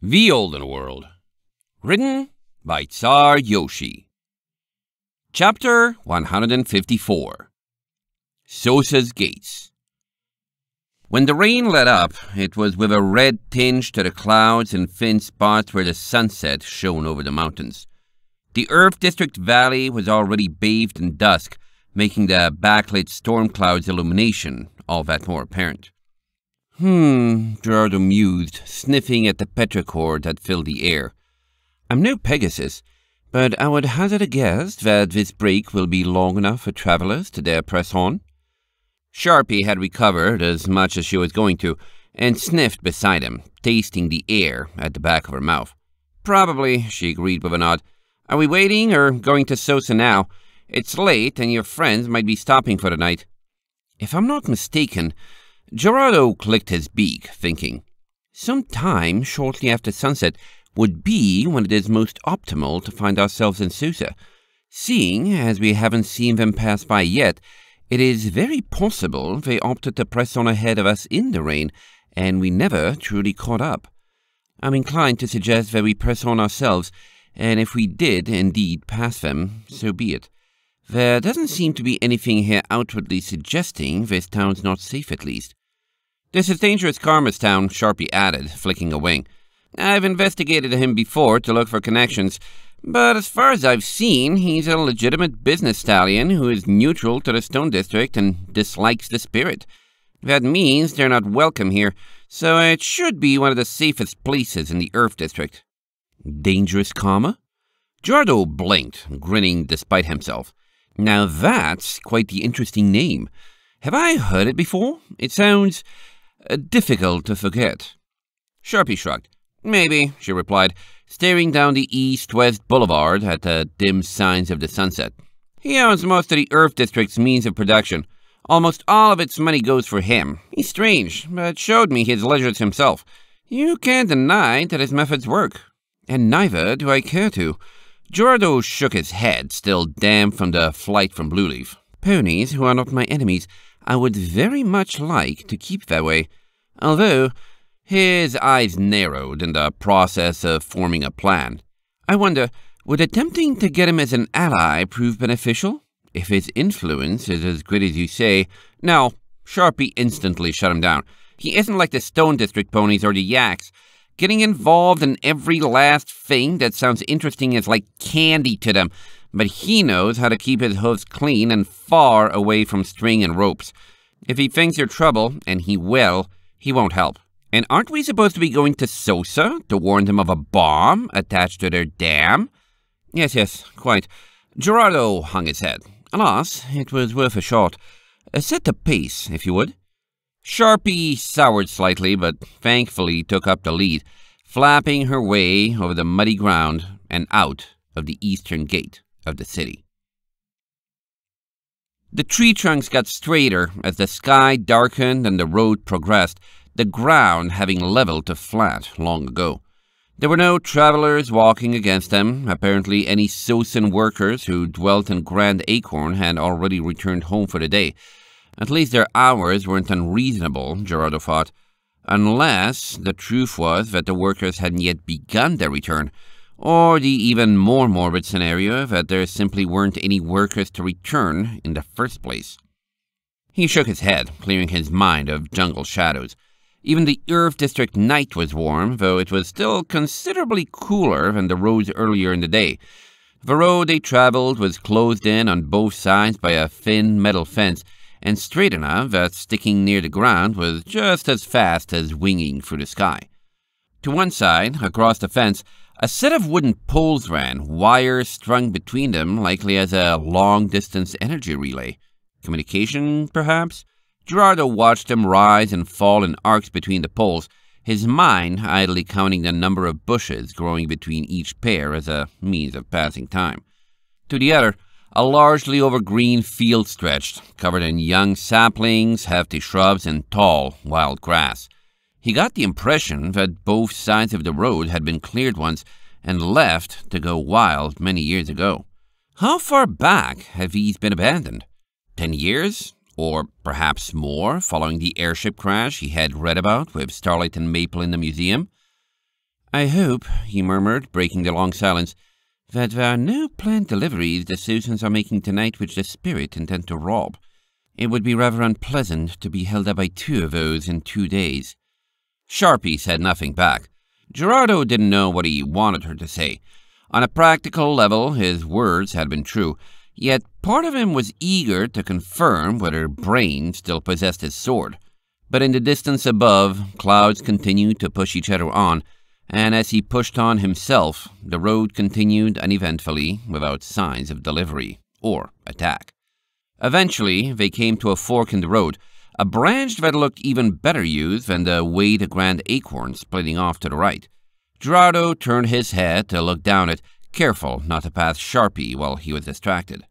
The Olden World, written by Tsar Yoshi. Chapter 154 Sosa's Gates. When the rain let up, it was with a red tinge to the clouds and thin spots where the sunset shone over the mountains. The Earth District Valley was already bathed in dusk, making the backlit storm clouds' illumination all that more apparent. Hmm, Gerardo mused, sniffing at the petrichor that filled the air. I'm no Pegasus, but I would hazard a guess that this break will be long enough for travelers to dare press on. Sharpie had recovered as much as she was going to, and sniffed beside him, tasting the air at the back of her mouth. Probably, she agreed with a nod. Are we waiting or going to Sosa now? It's late and your friends might be stopping for the night. If I'm not mistaken, Gerardo clicked his beak, thinking, some time shortly after sunset would be when it is most optimal to find ourselves in Susa. Seeing as we haven't seen them pass by yet, it is very possible they opted to press on ahead of us in the rain, and we never truly caught up. I'm inclined to suggest that we press on ourselves, and if we did indeed pass them, so be it. There doesn't seem to be anything here outwardly suggesting this town's not safe at least. This is dangerous karma's town, Sharpie added, flicking a wing. I've investigated him before to look for connections, but as far as I've seen, he's a legitimate business stallion who is neutral to the Stone District and dislikes the spirit. That means they're not welcome here, so it should be one of the safest places in the Earth District. Dangerous karma? Giardo blinked, grinning despite himself. Now that's quite the interesting name. Have I heard it before? It sounds uh, difficult to forget. Sharpie shrugged. Maybe, she replied, staring down the east-west boulevard at the dim signs of the sunset. He owns most of the Earth District's means of production. Almost all of its money goes for him. He's strange, but showed me his ledgers himself. You can't deny that his methods work. And neither do I care to. Gerardo shook his head, still damp from the flight from Blue Leaf. Ponies, who are not my enemies, I would very much like to keep that way, although his eyes narrowed in the process of forming a plan. I wonder, would attempting to get him as an ally prove beneficial? If his influence is as great as you say, Now, Sharpie instantly shut him down. He isn't like the Stone District ponies or the yaks. Getting involved in every last thing that sounds interesting is like candy to them but he knows how to keep his hooves clean and far away from string and ropes. If he thinks you're trouble, and he will, he won't help. And aren't we supposed to be going to Sosa to warn them of a bomb attached to their dam? Yes, yes, quite. Gerardo hung his head. Alas, it was worth a shot. A set the pace, if you would. Sharpie soured slightly, but thankfully took up the lead, flapping her way over the muddy ground and out of the eastern gate of the city. The tree trunks got straighter as the sky darkened and the road progressed, the ground having leveled to flat long ago. There were no travelers walking against them. Apparently, any Sosin workers who dwelt in Grand Acorn had already returned home for the day. At least their hours weren't unreasonable, Gerardo thought. Unless the truth was that the workers hadn't yet begun their return. Or the even more morbid scenario that there simply weren't any workers to return in the first place. He shook his head, clearing his mind of jungle shadows. Even the Irv District night was warm, though it was still considerably cooler than the roads earlier in the day. The road they traveled was closed in on both sides by a thin metal fence, and straight enough that sticking near the ground was just as fast as winging through the sky. To one side, across the fence, a set of wooden poles ran, wires strung between them, likely as a long distance energy relay. Communication, perhaps? Gerardo watched them rise and fall in arcs between the poles, his mind idly counting the number of bushes growing between each pair as a means of passing time. To the other, a largely overgreen field stretched, covered in young saplings, hefty shrubs, and tall, wild grass. He got the impression that both sides of the road had been cleared once and left to go wild many years ago. How far back have these been abandoned? Ten years? Or perhaps more, following the airship crash he had read about with Starlight and Maple in the museum? I hope, he murmured, breaking the long silence, that there are no planned deliveries the Susans are making tonight which the spirit intend to rob. It would be rather unpleasant to be held up by two of those in two days. Sharpie said nothing back. Gerardo didn't know what he wanted her to say. On a practical level, his words had been true, yet part of him was eager to confirm whether Brain still possessed his sword. But in the distance above, clouds continued to push each other on, and as he pushed on himself, the road continued uneventfully, without signs of delivery or attack. Eventually, they came to a fork in the road, a branch that looked even better used than the way to grand acorn splitting off to the right. Gerardo turned his head to look down it, careful not to pass Sharpie while he was distracted.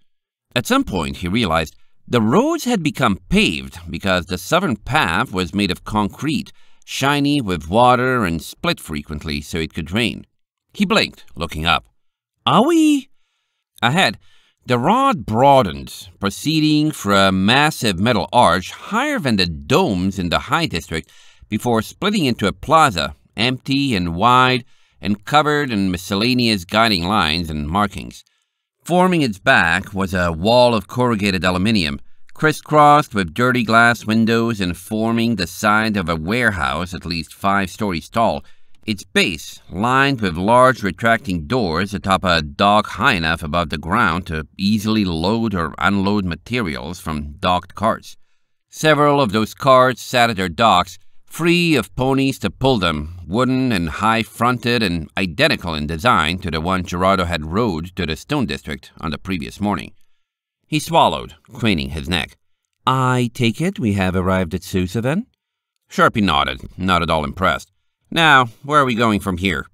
At some point, he realized the roads had become paved because the southern path was made of concrete, shiny with water and split frequently so it could drain. He blinked, looking up. Are we? Ahead, the rod broadened, proceeding from a massive metal arch higher than the domes in the High District, before splitting into a plaza, empty and wide, and covered in miscellaneous guiding lines and markings. Forming its back was a wall of corrugated aluminium, crisscrossed with dirty glass windows and forming the side of a warehouse at least five stories tall, its base, lined with large retracting doors atop a dock high enough above the ground to easily load or unload materials from docked carts. Several of those carts sat at their docks, free of ponies to pull them, wooden and high fronted and identical in design to the one Gerardo had rode to the stone district on the previous morning. He swallowed, craning his neck. I take it we have arrived at Susa then? Sharpie nodded, not at all impressed. Now, where are we going from here?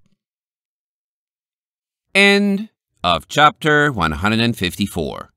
End of chapter 154.